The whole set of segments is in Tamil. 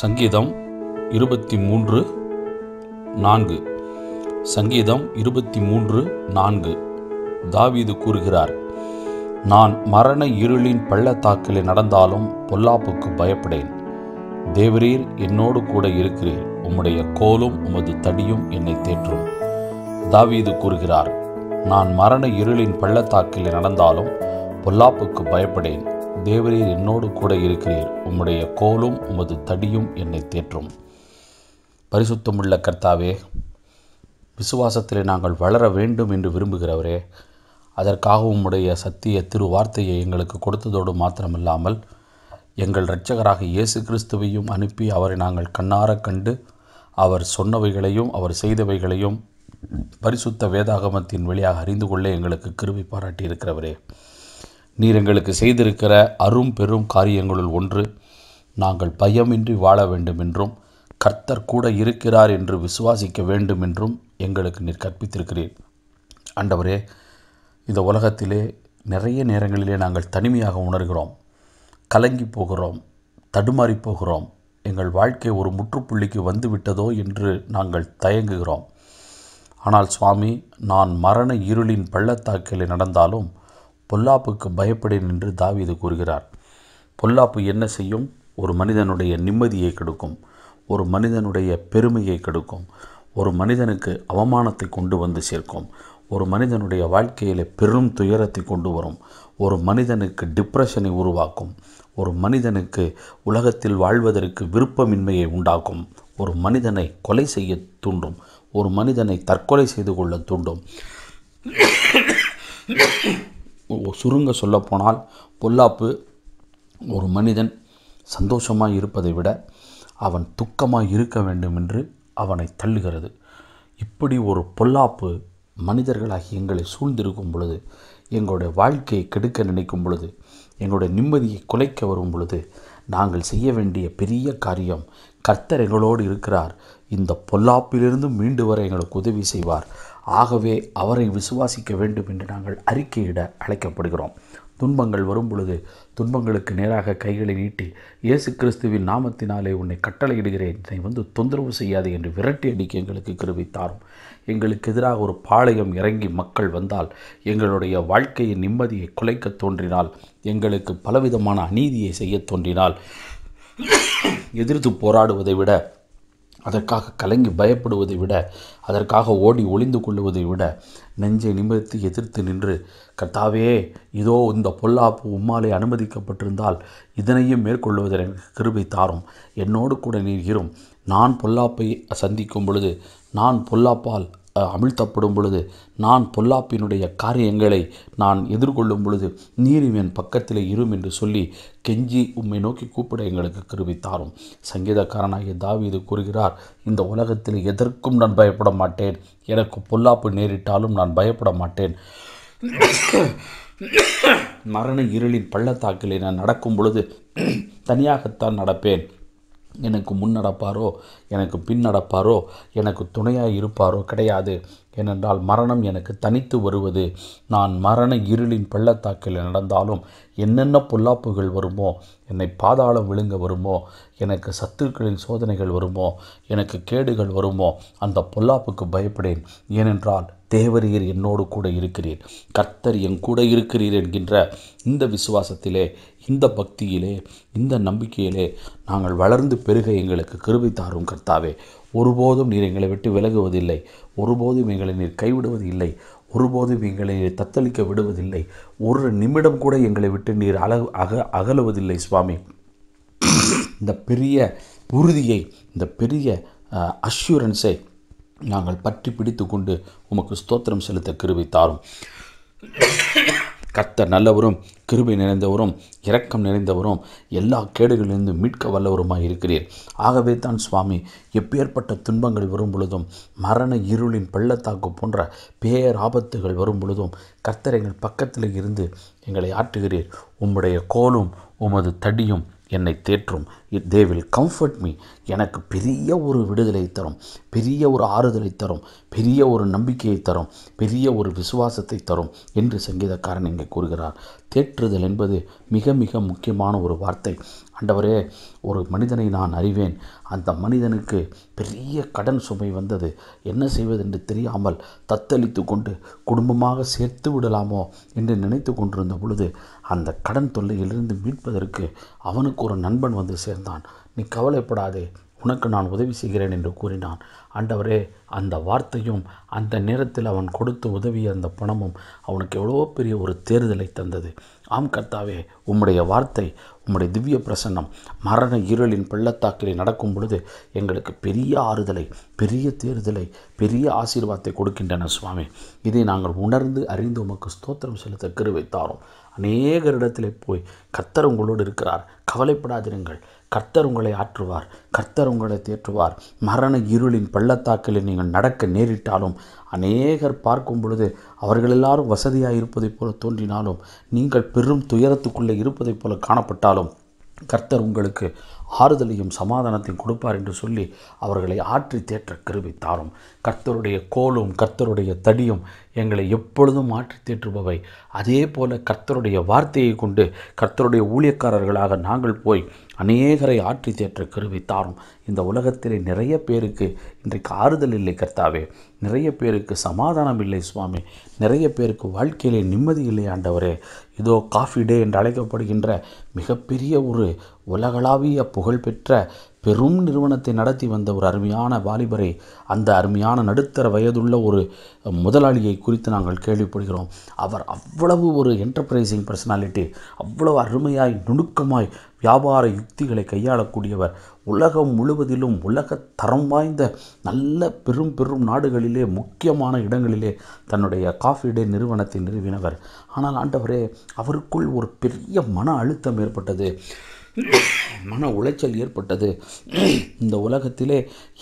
சங்கீதம் இருபத்தி மூன்று நான்கு சங்கீதம் இருபத்தி மூன்று நான்கு தாவீது கூறுகிறார் நான் மரண இருளின் பள்ளத்தாக்கில் நடந்தாலும் பொல்லாப்புக்கு பயப்படேன் தேவரீர் என்னோடு கூட இருக்கிறீர் உம்முடைய கோலும் உமது தடியும் என்னை தேற்றும் தாவீது கூறுகிறார் நான் மரண இருளின் பள்ளத்தாக்கில் நடந்தாலும் பொல்லாப்புக்கு பயப்படேன் தேவரீர் என்னோடு கூட இருக்கிறீர் உம்முடைய கோலும் உமது தடியும் என்னை தேற்றும் பரிசுத்தமுள்ள கர்த்தாவே விசுவாசத்திலே நாங்கள் வளர வேண்டும் என்று விரும்புகிறவரே அதற்காக உம்முடைய சத்திய திருவார்த்தையை எங்களுக்கு கொடுத்ததோடு மாத்திரமில்லாமல் எங்கள் இரட்சகராக இயேசு கிறிஸ்துவையும் அனுப்பி அவரை நாங்கள் கண்ணார கண்டு அவர் சொன்னவைகளையும் அவர் செய்தவைகளையும் பரிசுத்த வேதாகமத்தின் வழியாக அறிந்து கொள்ள எங்களுக்கு கிருவி பாராட்டியிருக்கிறவரே நீர் எங்களுக்கு செய்திருக்கிற அரும் பெரும் காரியங்களுள் ஒன்று நாங்கள் பயமின்றி வாழ வேண்டும் என்றும் கர்த்தர் கூட இருக்கிறார் என்று விசுவாசிக்க வேண்டும் என்றும் எங்களுக்கு நீர் கற்பித்திருக்கிறீர் அண்டவரே இந்த உலகத்திலே நிறைய நேரங்களிலே நாங்கள் தனிமையாக உணர்கிறோம் கலங்கி போகிறோம் தடுமாறி போகிறோம் எங்கள் வாழ்க்கை ஒரு முற்றுப்புள்ளிக்கு வந்துவிட்டதோ என்று நாங்கள் தயங்குகிறோம் ஆனால் சுவாமி நான் மரண இருளின் பள்ளத்தாக்கிலே நடந்தாலும் பொல்லாப்புக்கு பயப்படேன் என்று தாவீது கூறுகிறார் பொல்லாப்பு என்ன செய்யும் ஒரு மனிதனுடைய நிம்மதியை கெடுக்கும் ஒரு மனிதனுடைய பெருமையை கெடுக்கும் ஒரு மனிதனுக்கு அவமானத்தை கொண்டு வந்து சேர்க்கும் ஒரு மனிதனுடைய வாழ்க்கையில் பெரும் துயரத்தை கொண்டு வரும் ஒரு மனிதனுக்கு டிப்ரெஷனை உருவாக்கும் ஒரு மனிதனுக்கு உலகத்தில் வாழ்வதற்கு விருப்பமின்மையை உண்டாக்கும் ஒரு மனிதனை கொலை செய்ய தூண்டும் ஒரு மனிதனை தற்கொலை செய்து கொள்ள தூண்டும் சுருங்க சொல்லப்போனால் பொல்லாப்பு ஒரு மனிதன் சந்தோஷமாக இருப்பதை விட அவன் துக்கமாக இருக்க வேண்டும் என்று அவனை தள்ளுகிறது இப்படி ஒரு பொல்லாப்பு மனிதர்களாகி எங்களை சூழ்ந்திருக்கும் பொழுது எங்களுடைய வாழ்க்கையை கெடுக்க நினைக்கும் பொழுது எங்களுடைய நிம்மதியை குலைக்க வரும் பொழுது நாங்கள் செய்ய வேண்டிய பெரிய காரியம் கர்த்தர் எங்களோடு இருக்கிறார் இந்த பொல்லாப்பிலிருந்து மீண்டு வர எங்களுக்கு உதவி செய்வார் ஆகவே அவரை விசுவாசிக்க வேண்டும் என்று நாங்கள் அறிக்கையிட அழைக்கப்படுகிறோம் துன்பங்கள் வரும் பொழுது துன்பங்களுக்கு நேராக கைகளை நீட்டி இயேசு கிறிஸ்துவின் நாமத்தினாலே உன்னை கட்டளையிடுகிறேன் என்னை வந்து தொந்தரவு செய்யாது என்று விரட்டி அடிக்க எங்களுக்கு கருவித்தாரும் எங்களுக்கு எதிராக ஒரு பாளையம் இறங்கி மக்கள் வந்தால் எங்களுடைய வாழ்க்கையின் நிம்மதியை குலைக்க தோன்றினால் எங்களுக்கு பலவிதமான அநீதியை செய்ய தோன்றினால் எதிர்த்து போராடுவதை விட அதற்காக கலங்கி பயப்படுவதை விட அதற்காக ஓடி ஒளிந்து கொள்ளுவதை விட நெஞ்சை நிமிர்த்தி எதிர்த்து நின்று கர்த்தாவே இதோ இந்த பொல்லாப்பு உம்மாலே அனுமதிக்கப்பட்டிருந்தால் இதனையும் மேற்கொள்வதில் எனக்கு கிருபை தாரும் என்னோடு கூட நீர் இரும் நான் பொல்லாப்பை சந்திக்கும் பொழுது நான் பொல்லாப்பால் அமிழ்த்தப்படும் பொழுது நான் பொல்லாப்பினுடைய காரியங்களை நான் எதிர்கொள்ளும் பொழுது நீரும் என் பக்கத்தில் இரும் என்று சொல்லி கெஞ்சி உம்மை நோக்கி கூப்பிட எங்களுக்கு கிருவித்தாரும் சங்கீதக்காரனாகிய தாவி இது கூறுகிறார் இந்த உலகத்தில் எதற்கும் நான் பயப்பட மாட்டேன் எனக்கு பொல்லாப்பு நேரிட்டாலும் நான் பயப்பட மாட்டேன் மரண இருளின் பள்ளத்தாக்கிலே நான் நடக்கும் பொழுது தனியாகத்தான் நடப்பேன் எனக்கு முன் நடப்பாரோ எனக்கு பின் நடப்பாரோ எனக்கு துணையாக இருப்பாரோ கிடையாது ஏனென்றால் மரணம் எனக்கு தனித்து வருவது நான் மரண இருளின் பள்ளத்தாக்கில் நடந்தாலும் என்னென்ன பொல்லாப்புகள் வருமோ என்னை பாதாளம் விழுங்க வருமோ எனக்கு சத்துக்களின் சோதனைகள் வருமோ எனக்கு கேடுகள் வருமோ அந்த பொல்லாப்புக்கு பயப்படேன் ஏனென்றால் தேவரீர் என்னோடு கூட இருக்கிறீர் கர்த்தர் என் கூட இருக்கிறீர் என்கின்ற இந்த விசுவாசத்திலே இந்த பக்தியிலே இந்த நம்பிக்கையிலே நாங்கள் வளர்ந்து பெருக எங்களுக்கு கிருபை தாரும் கர்த்தாவே ஒருபோதும் நீர் எங்களை விட்டு விலகுவதில்லை ஒருபோதும் எங்களை நீர் கைவிடுவது இல்லை ஒருபோதும் எங்களை நீர் தத்தளிக்க விடுவதில்லை ஒரு நிமிடம் கூட எங்களை விட்டு நீர் அல அக அகலுவதில்லை சுவாமி இந்த பெரிய உறுதியை இந்த பெரிய அஷ்யூரன்ஸை நாங்கள் பற்றி பிடித்து கொண்டு உமக்கு ஸ்தோத்திரம் செலுத்த கிருபை தாரும் கர்த்தர் நல்லவரும் கிருபை நிறைந்தவரும் இரக்கம் நிறைந்தவரும் எல்லா கேடுகளிலிருந்து மீட்க வல்லவருமாய் இருக்கிறீர் ஆகவே தான் சுவாமி எப்பேற்பட்ட துன்பங்கள் வரும் பொழுதும் மரண இருளின் பள்ளத்தாக்கு போன்ற பேர் ஆபத்துகள் வரும் பொழுதும் கர்த்தரைகள் பக்கத்தில் இருந்து எங்களை ஆற்றுகிறீர் உம்முடைய கோலும் உமது தடியும் என்னை தேற்றும் it they will comfort me எனக்கு பெரிய ஒரு விடுதலை தரும் பெரிய ஒரு ஆறுதலை தரும் பெரிய ஒரு நம்பிக்கையை தரும் பெரிய ஒரு விசுவாசத்தை தரும் என்று சங்கீதக்காரன் இங்கே கூறுகிறார் தேற்றுதல் என்பது மிக மிக முக்கியமான ஒரு வார்த்தை அண்டவரே ஒரு மனிதனை நான் அறிவேன் அந்த மனிதனுக்கு பெரிய கடன் சுமை வந்தது என்ன செய்வது என்று தெரியாமல் தத்தளித்து கொண்டு குடும்பமாக சேர்த்து விடலாமோ என்று நினைத்து கொண்டிருந்த பொழுது அந்த கடன் தொல்லையிலிருந்து மீட்பதற்கு அவனுக்கு ஒரு நண்பன் வந்து சேர்ந்தான் இருந்தான் நீ கவலைப்படாதே உனக்கு நான் உதவி செய்கிறேன் என்று கூறினான் ஆண்டவரே அந்த வார்த்தையும் அந்த நேரத்தில் அவன் கொடுத்து உதவிய அந்த பணமும் அவனுக்கு எவ்வளோ பெரிய ஒரு தேர்தலை தந்தது ஆம் கர்த்தாவே உம்முடைய வார்த்தை உம்முடைய திவ்ய பிரசன்னம் மரண இருளின் பள்ளத்தாக்கிலே நடக்கும் பொழுது எங்களுக்கு பெரிய ஆறுதலை பெரிய தேர்தலை பெரிய ஆசீர்வாதத்தை கொடுக்கின்றன சுவாமி இதை நாங்கள் உணர்ந்து அறிந்து உமக்கு ஸ்தோத்திரம் செலுத்த கருவை தாரோம் அநேகரிடத்திலே போய் கத்தர் உங்களோடு இருக்கிறார் கவலைப்படாதிருங்கள் கர்த்தர் உங்களை ஆற்றுவார் கர்த்தர் உங்களை தேற்றுவார் மரண இருளின் பள்ளத்தாக்கில் நீங்கள் நடக்க நேரிட்டாலும் அநேகர் பார்க்கும் பொழுது அவர்கள் எல்லாரும் வசதியாக இருப்பதைப் போல தோன்றினாலும் நீங்கள் பெரும் துயரத்துக்குள்ளே இருப்பதைப் போல காணப்பட்டாலும் கர்த்தர் உங்களுக்கு ஆறுதலையும் சமாதானத்தையும் கொடுப்பார் என்று சொல்லி அவர்களை ஆற்றி தேற்ற கருவி தாரும் கர்த்தருடைய கோலும் கர்த்தருடைய தடியும் எங்களை எப்பொழுதும் ஆற்றி தேற்றுபவை அதே போல கர்த்தருடைய வார்த்தையை கொண்டு கர்த்தருடைய ஊழியக்காரர்களாக நாங்கள் போய் அநேகரை ஆற்றி தேற்ற கருவி தாரும் இந்த உலகத்திலே நிறைய பேருக்கு இன்றைக்கு ஆறுதல் இல்லை கர்த்தாவே நிறைய பேருக்கு சமாதானம் இல்லை சுவாமி நிறைய பேருக்கு வாழ்க்கையிலே நிம்மதி இல்லை ஆண்டவரே இதோ காஃபி டே என்று அழைக்கப்படுகின்ற மிகப்பெரிய ஒரு உலகளாவிய புகழ்பெற்ற பெரும் நிறுவனத்தை நடத்தி வந்த ஒரு அருமையான வாலிபரை அந்த அருமையான நடுத்தர வயதுள்ள ஒரு முதலாளியை குறித்து நாங்கள் கேள்விப்படுகிறோம் அவர் அவ்வளவு ஒரு என்டர்பிரைசிங் பர்சனாலிட்டி அவ்வளவு அருமையாய் நுணுக்கமாய் வியாபார யுக்திகளை கையாளக்கூடியவர் உலகம் முழுவதிலும் உலக தரம் வாய்ந்த நல்ல பெரும் பெரும் நாடுகளிலே முக்கியமான இடங்களிலே தன்னுடைய காஃபி டே நிறுவனத்தை நிறுவினவர் ஆனால் ஆண்டவரே அவருக்குள் ஒரு பெரிய மன அழுத்தம் ஏற்பட்டது மன உளைச்சல் ஏற்பட்டது இந்த உலகத்திலே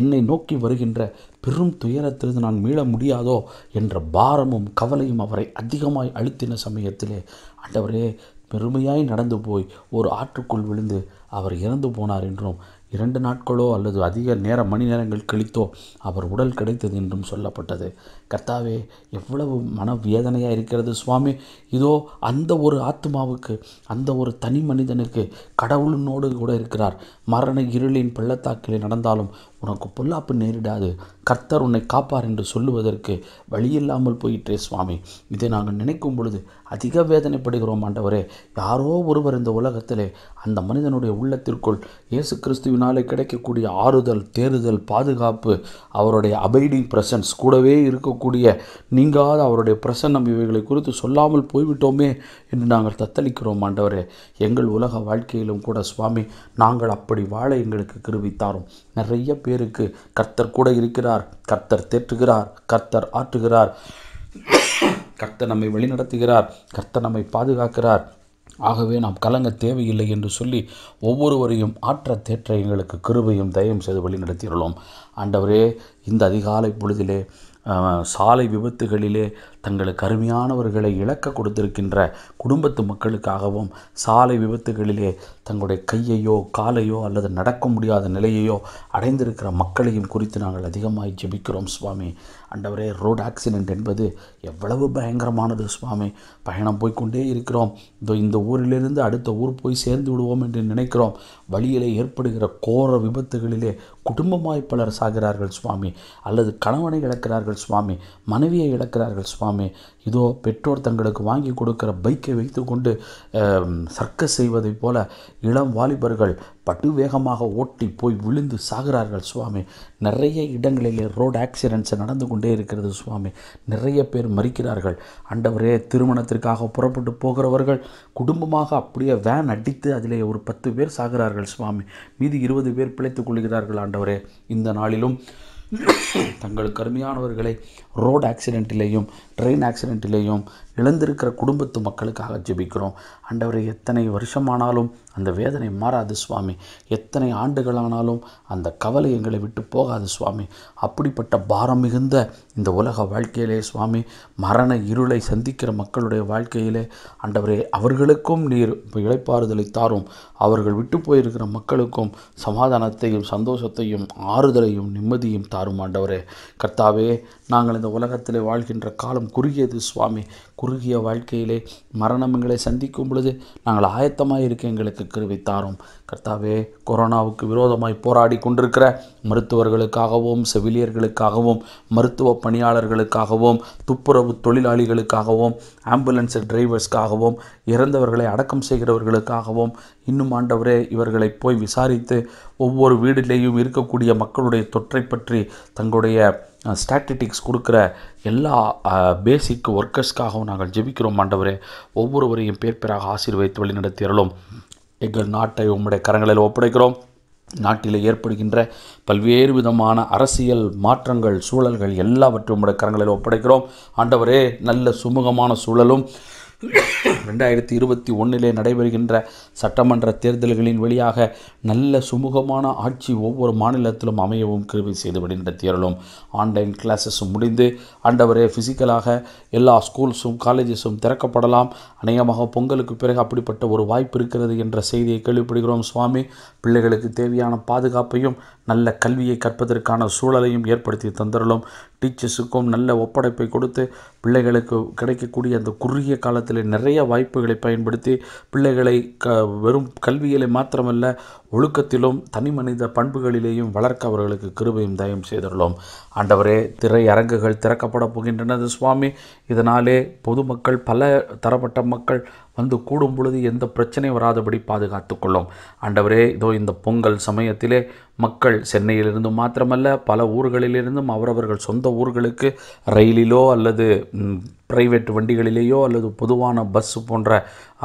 என்னை நோக்கி வருகின்ற பெரும் துயரத்திலிருந்து நான் மீள முடியாதோ என்ற பாரமும் கவலையும் அவரை அதிகமாய் அழுத்தின சமயத்திலே அண்டவரே பெருமையாய் நடந்து போய் ஒரு ஆற்றுக்குள் விழுந்து அவர் இறந்து போனார் என்றும் இரண்டு நாட்களோ அல்லது அதிக நேர மணி நேரங்கள் கழித்தோ அவர் உடல் கிடைத்தது என்றும் சொல்லப்பட்டது கர்த்தாவே எவ்வளவு மனவேதனையாக இருக்கிறது சுவாமி இதோ அந்த ஒரு ஆத்மாவுக்கு அந்த ஒரு தனி மனிதனுக்கு கடவுளினோடு கூட இருக்கிறார் மரண இருளின் பள்ளத்தாக்கிலே நடந்தாலும் உனக்கு பொல்லாப்பு நேரிடாது கர்த்தர் உன்னை காப்பார் என்று சொல்லுவதற்கு வழியில்லாமல் போயிற்றே சுவாமி இதை நாங்கள் நினைக்கும் பொழுது அதிக வேதனைப்படுகிறோம் ஆண்டவரே யாரோ ஒருவர் இந்த உலகத்திலே அந்த மனிதனுடைய உள்ளத்திற்குள் இயேசு கிறிஸ்துவினாலே கிடைக்கக்கூடிய ஆறுதல் தேறுதல் பாதுகாப்பு அவருடைய அபைடிங் பிரசன்ஸ் கூடவே இருக்க இருக்கக்கூடிய நீங்காத அவருடைய பிரசன்னம் இவைகளை குறித்து சொல்லாமல் போய்விட்டோமே என்று நாங்கள் தத்தளிக்கிறோம் ஆண்டவரே எங்கள் உலக வாழ்க்கையிலும் கூட சுவாமி நாங்கள் அப்படி வாழ எங்களுக்கு கிருவித்தாரோம் நிறைய பேருக்கு கர்த்தர் கூட இருக்கிறார் கர்த்தர் தேற்றுகிறார் கர்த்தர் ஆற்றுகிறார் கர்த்தர் நம்மை வழிநடத்துகிறார் கர்த்தர் நம்மை பாதுகாக்கிறார் ஆகவே நாம் கலங்க தேவையில்லை என்று சொல்லி ஒவ்வொருவரையும் ஆற்ற தேற்ற எங்களுக்கு கிருபையும் தயவும் செய்து வழிநடத்தியுள்ளோம் ஆண்டவரே இந்த அதிகாலை பொழுதிலே சாலை விபத்துகளிலே தங்களுக்கு அருமையானவர்களை இழக்க கொடுத்திருக்கின்ற குடும்பத்து மக்களுக்காகவும் சாலை விபத்துகளிலே தங்களுடைய கையையோ காலையோ அல்லது நடக்க முடியாத நிலையையோ அடைந்திருக்கிற மக்களையும் குறித்து நாங்கள் அதிகமாக ஜெபிக்கிறோம் சுவாமி அண்டவரே ரோடு ஆக்சிடென்ட் என்பது எவ்வளவு பயங்கரமானது சுவாமி பயணம் போய்கொண்டே இருக்கிறோம் இதோ இந்த ஊரிலிருந்து அடுத்த ஊர் போய் சேர்ந்து விடுவோம் என்று நினைக்கிறோம் வழியிலே ஏற்படுகிற கோர விபத்துகளிலே குடும்பமாய் பலர் சாகிறார்கள் சுவாமி அல்லது கணவனை இழக்கிறார்கள் சுவாமி மனைவியை இழக்கிறார்கள் சுவாமி ஆமே இதோ பெற்றோர் தங்களுக்கு வாங்கி கொடுக்கிற பைக்கை வைத்துக்கொண்டு சர்க்கஸ் செய்வதைப் போல இளம் வாலிபர்கள் பட்டு வேகமாக ஓட்டி போய் விழுந்து சாகிறார்கள் சுவாமி நிறைய இடங்களிலே ரோடு ஆக்சிடென்ட்ஸ் நடந்து கொண்டே இருக்கிறது சுவாமி நிறைய பேர் மறிக்கிறார்கள் அண்டவரே திருமணத்திற்காக புறப்பட்டு போகிறவர்கள் குடும்பமாக அப்படியே வேன் அடித்து அதிலே ஒரு பத்து பேர் சாகிறார்கள் சுவாமி மீதி இருபது பேர் பிழைத்துக் கொள்கிறார்கள் ஆண்டவரே இந்த நாளிலும் தங்கள் கருமையானவர்களை ரோடு ஆக்சிடென்ட்டிலேயும் ட்ரெயின் ஆக்சிடெண்ட்டிலேயும் இழந்திருக்கிற குடும்பத்து மக்களுக்காக ஜெபிக்கிறோம் ஆண்டவரை எத்தனை வருஷமானாலும் அந்த வேதனை மாறாது சுவாமி எத்தனை ஆண்டுகளானாலும் அந்த கவலை எங்களை விட்டு போகாது சுவாமி அப்படிப்பட்ட பாரம் மிகுந்த இந்த உலக வாழ்க்கையிலே சுவாமி மரண இருளை சந்திக்கிற மக்களுடைய வாழ்க்கையிலே அண்டவரே அவர்களுக்கும் நீர் இழைப்பாறுதலை தாரும் அவர்கள் விட்டு போயிருக்கிற மக்களுக்கும் சமாதானத்தையும் சந்தோஷத்தையும் ஆறுதலையும் நிம்மதியும் தாரும் ஆண்டவரே கர்த்தாவே நாங்கள் இந்த உலகத்திலே வாழ்கின்ற காலம் குறுகியது சுவாமி குறுகிய வாழ்க்கையிலே மரணம் எங்களை சந்திக்கும் பொழுது நாங்கள் ஆயத்தமாக இருக்க எங்களுக்கு கருவி தாரும் கர்த்தாவே கொரோனாவுக்கு விரோதமாய் போராடி கொண்டிருக்கிற மருத்துவர்களுக்காகவும் செவிலியர்களுக்காகவும் மருத்துவ பணியாளர்களுக்காகவும் துப்புரவு தொழிலாளிகளுக்காகவும் ஆம்புலன்ஸ் டிரைவர்ஸ்க்காகவும் இறந்தவர்களை அடக்கம் செய்கிறவர்களுக்காகவும் இன்னும் ஆண்டவரே இவர்களை போய் விசாரித்து ஒவ்வொரு வீடுலேயும் இருக்கக்கூடிய மக்களுடைய தொற்றை பற்றி தங்களுடைய ஸ்டாட்டிட்டிக்ஸ் கொடுக்குற எல்லா பேசிக் ஒர்க்கர்ஸ்க்காகவும் நாங்கள் ஜெபிக்கிறோம் ஆண்டவரே ஒவ்வொருவரையும் பேர் பேராக ஆசீர்வைத்து வழிநடத்தியறலும் எங்கள் நாட்டை உம்முடைய கரங்களில் ஒப்படைக்கிறோம் நாட்டில் ஏற்படுகின்ற பல்வேறு விதமான அரசியல் மாற்றங்கள் சூழல்கள் எல்லாவற்றையும் உங்களுடைய கரங்களில் ஒப்படைக்கிறோம் ஆண்டவரே நல்ல சுமூகமான சூழலும் ரெண்டாயிரத்தி இருபத்தி ஒன்றிலே நடைபெறுகின்ற சட்டமன்ற தேர்தல்களின் வழியாக நல்ல சுமூகமான ஆட்சி ஒவ்வொரு மாநிலத்திலும் அமையவும் கிருவி செய்து விடுகின்ற தேர்தலும் ஆன்லைன் கிளாஸஸும் முடிந்து ஆண்டவரே ஃபிசிக்கலாக எல்லா ஸ்கூல்ஸும் காலேஜஸும் திறக்கப்படலாம் அநேகமாக பொங்கலுக்கு பிறகு அப்படிப்பட்ட ஒரு வாய்ப்பு இருக்கிறது என்ற செய்தியை கேள்விப்படுகிறோம் சுவாமி பிள்ளைகளுக்கு தேவையான பாதுகாப்பையும் நல்ல கல்வியை கற்பதற்கான சூழலையும் ஏற்படுத்தி தந்தரலும் டீச்சர்ஸுக்கும் நல்ல ஒப்படைப்பை கொடுத்து பிள்ளைகளுக்கு கிடைக்கக்கூடிய அந்த குறுகிய காலத்தில் நிறைய வாய்ப்புகளை பயன்படுத்தி பிள்ளைகளை க வெறும் கல்வியலை மாத்திரமல்ல ஒழுக்கத்திலும் தனி மனித பண்புகளிலேயும் வளர்க்க அவர்களுக்கு கிருபையும் தயம் செய்துள்ளோம் ஆண்டவரே திரையரங்குகள் திறக்கப்பட போகின்றனது சுவாமி இதனாலே பொதுமக்கள் பல தரப்பட்ட மக்கள் வந்து கூடும் பொழுது எந்த பிரச்சனை வராதபடி பாதுகாத்து கொள்ளும் ஆண்டவரே இதோ இந்த பொங்கல் சமயத்திலே மக்கள் சென்னையிலிருந்து மாத்திரமல்ல பல ஊர்களிலிருந்தும் அவரவர்கள் சொந்த ஊர்களுக்கு ரயிலிலோ அல்லது பிரைவேட் வண்டிகளிலேயோ அல்லது பொதுவான பஸ் போன்ற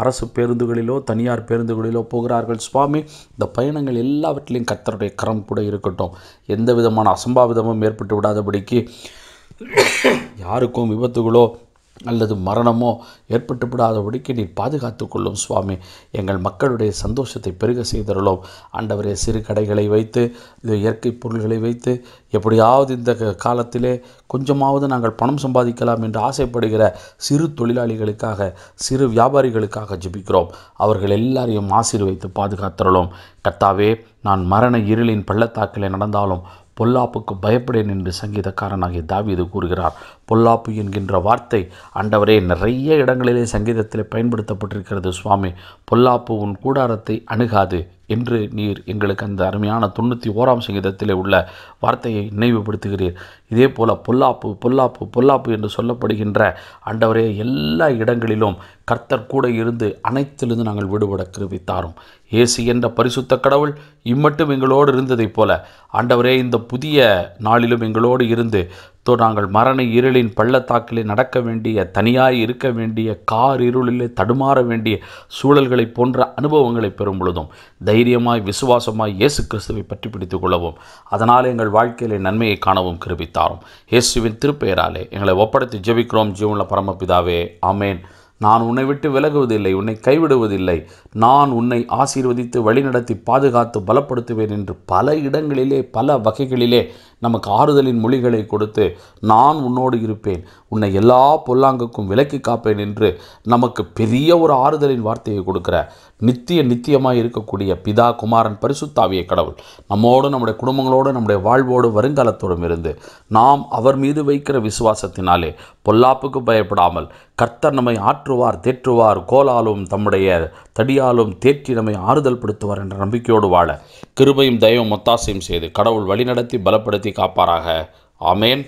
அரசு பேருந்துகளிலோ தனியார் பேருந்துகளிலோ போகிறார்கள் சுவாமி இந்த பயணங்கள் எல்லாவற்றிலையும் கத்தருடைய கரம் கூட இருக்கட்டும் எந்த விதமான அசம்பாவிதமும் ஏற்பட்டு விடாதபடிக்கு யாருக்கும் விபத்துகளோ அல்லது மரணமோ ஏற்பட்டுவிடாதபடிக்கு நீர் பாதுகாத்து கொள்ளும் சுவாமி எங்கள் மக்களுடைய சந்தோஷத்தை பெருக செய்தருளோம் ஆண்டவரே சிறு கடைகளை வைத்து இயற்கை பொருள்களை வைத்து எப்படியாவது இந்த காலத்திலே கொஞ்சமாவது நாங்கள் பணம் சம்பாதிக்கலாம் என்று ஆசைப்படுகிற சிறு தொழிலாளிகளுக்காக சிறு வியாபாரிகளுக்காக ஜபிக்கிறோம் அவர்கள் எல்லாரையும் ஆசீர்வைத்து பாதுகாத்தருளோம் கத்தாவே நான் மரண இருளின் பள்ளத்தாக்கிலே நடந்தாலும் பொல்லாப்புக்கு பயப்படேன் என்று சங்கீதக்காரனாகிய தாவீது கூறுகிறார் பொல்லாப்பு என்கின்ற வார்த்தை அண்டவரே நிறைய இடங்களிலே சங்கீதத்தில் பயன்படுத்தப்பட்டிருக்கிறது சுவாமி பொல்லாப்பு உன் கூடாரத்தை அணுகாது என்று நீர் எங்களுக்கு அந்த அருமையான தொண்ணூற்றி ஓராம் சங்கீதத்தில் உள்ள வார்த்தையை நினைவுபடுத்துகிறீர் இதே போல் பொல்லாப்பு பொல்லாப்பு பொல்லாப்பு என்று சொல்லப்படுகின்ற அண்டவரே எல்லா இடங்களிலும் கர்த்தர் கூட இருந்து அனைத்திலிருந்து நாங்கள் விடுபட கிருவித்தாரும் ஏசி என்ற பரிசுத்த கடவுள் இம்மட்டும் எங்களோடு இருந்ததைப் போல அண்டவரே இந்த புதிய நாளிலும் எங்களோடு இருந்து தோ நாங்கள் மரண இருளின் பள்ளத்தாக்கிலே நடக்க வேண்டிய தனியாய் இருக்க வேண்டிய கார் இருளிலே தடுமாற வேண்டிய சூழல்களை போன்ற அனுபவங்களை பெறும் பொழுதும் தைரியமாய் விசுவாசமாய் இயேசு கிறிஸ்துவை பற்றி பிடித்து கொள்ளவும் அதனால் எங்கள் வாழ்க்கையிலே நன்மையை காணவும் கிருபித்தாரும் இயேசுவின் திருப்பெயராலே எங்களை ஒப்படைத்து ஜெபிக்கிறோம் ஜீவனில் பரமபிதாவே ஆமேன் நான் உன்னை விட்டு விலகுவதில்லை உன்னை கைவிடுவதில்லை நான் உன்னை ஆசீர்வதித்து வழிநடத்தி பாதுகாத்து பலப்படுத்துவேன் என்று பல இடங்களிலே பல வகைகளிலே நமக்கு ஆறுதலின் மொழிகளை கொடுத்து நான் உன்னோடு இருப்பேன் உன்னை எல்லா பொல்லாங்குக்கும் விலக்கி காப்பேன் என்று நமக்கு பெரிய ஒரு ஆறுதலின் வார்த்தையை கொடுக்குற நித்திய நித்தியமாக இருக்கக்கூடிய பிதா குமாரன் பரிசுத்தாவிய கடவுள் நம்மோடு நம்முடைய குடும்பங்களோடு நம்முடைய வாழ்வோடு வருங்காலத்தோடும் இருந்து நாம் அவர் மீது வைக்கிற விசுவாசத்தினாலே பொல்லாப்புக்கு பயப்படாமல் கர்த்தர் நம்மை ஆற்றுவார் தேற்றுவார் கோலாலும் தம்முடைய தடியாலும் தேற்றி நம்மை ஆறுதல் படுத்துவார் என்ற நம்பிக்கையோடு வாழ கிருபையும் தயவும் ஒத்தாசையும் செய்து கடவுள் வழிநடத்தி பலப்படுத்தி காப்பாராக ஆமேன்